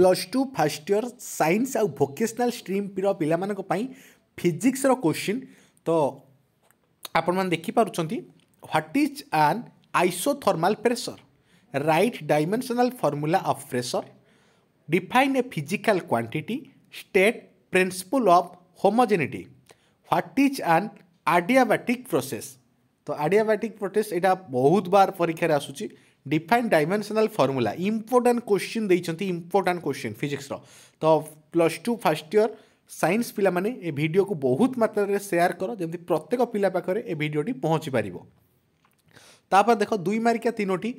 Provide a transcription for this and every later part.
plus two first year science ଆଉ vocational ଷ୍ଟ୍ରିମ୍ର ପିଲାମାନଙ୍କ ପାଇଁ ଫିଜିକ୍ସର କୋଶ୍ଚିନ୍ ତ ଆପଣମାନେ ଦେଖିପାରୁଛନ୍ତି what is an isothermal pressure right dimensional formula of pressure define a physical quantity state principle of homogeneity what is an adiabatic process ତ ଆଡ଼ିଆବାଟିକ୍ process ଏଇଟା ବହୁତ ବାର ପରୀକ୍ଷାରେ ଆସୁଛି define dimensional formula important question দিয়েছেন ইম্পর্টাট কোশ্চিন ফিজিক্সর তো plus two first year science পিলাମାନେ ଏ ଭିଡ଼ିଓକୁ ବହୁତ ମାତ୍ରାରେ ସେୟାର କର ଯେମିତି ପ୍ରତ୍ୟେକ ପିଲା ପାଖରେ ଏ ଭିଡ଼ିଓଟି ପହଞ୍ଚି ପାରିବ ତାପରେ ଦେଖ ଦୁଇ ମାର୍କିଆ ତିନୋଟି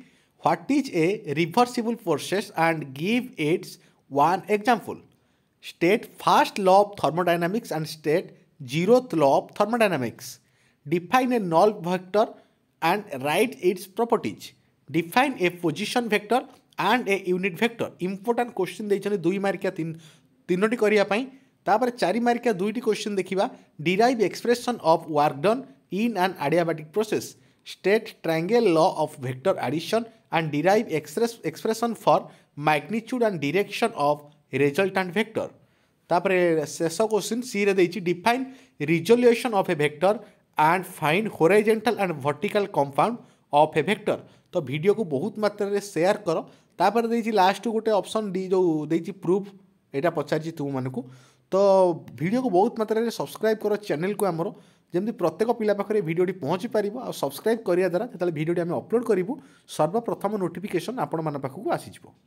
what is a reversible process and give its one example state first law of thermodynamics and state zeroth law of thermodynamics define a null vector and write its properties define a position vector and a unit vector important question ଦେଇଛନ୍ତି ଦୁଇ ମାର୍କିଆ ତିନୋଟି କରିବା ପାଇଁ ତାପରେ ଚାରି ମାର୍କିଆ ଦୁଇଟି question ଦେଖିବା derive expression of work done in and adiabatic process state triangle law of vector addition and derive express expression for magnitude and direction of resultant vector ତାପରେ ଶେଷ କୋଶ୍ଚିନ୍ ସିରେ ଦେଇଛି define resolution of a vector and find horizontal and vertical compound of a vector ତ ଭିଡ଼ିଓକୁ ବହୁତ ମାତ୍ରାରେ share କର ତାପରେ ଦେଇଛି ଲାଷ୍ଟକୁ ଗୋଟେ ଅପସନ୍ ଡି ଯେଉଁ ଦେଇଛି ପ୍ରୁଫ୍ ଏଇଟା ପଚାରିଛି ତୁମମାନଙ୍କୁ ତ ଭିଡ଼ିଓକୁ ବହୁତ ମାତ୍ରାରେ ସବସ୍କ୍ରାଇବ୍ କର ଚ୍ୟାନେଲକୁ ଆମର ଯେମିତି ପ୍ରତ୍ୟେକ ପିଲା ପାଖରେ ଭିଡ଼ିଓଟି ପହଞ୍ଚି ପାରିବ ଆଉ ସବସ୍କ୍ରାଇବ୍ କରିବା ଦ୍ୱାରା ଯେତେବେଳେ ଭିଡ଼ିଓଟି ଆମେ ଅପଲୋଡ଼ କରିବୁ ସର୍ବପ୍ରଥମ ନୋଟିଫିକେସନ୍ ଆପଣମାନଙ୍କ ପାଖକୁ ଆସିଯିବ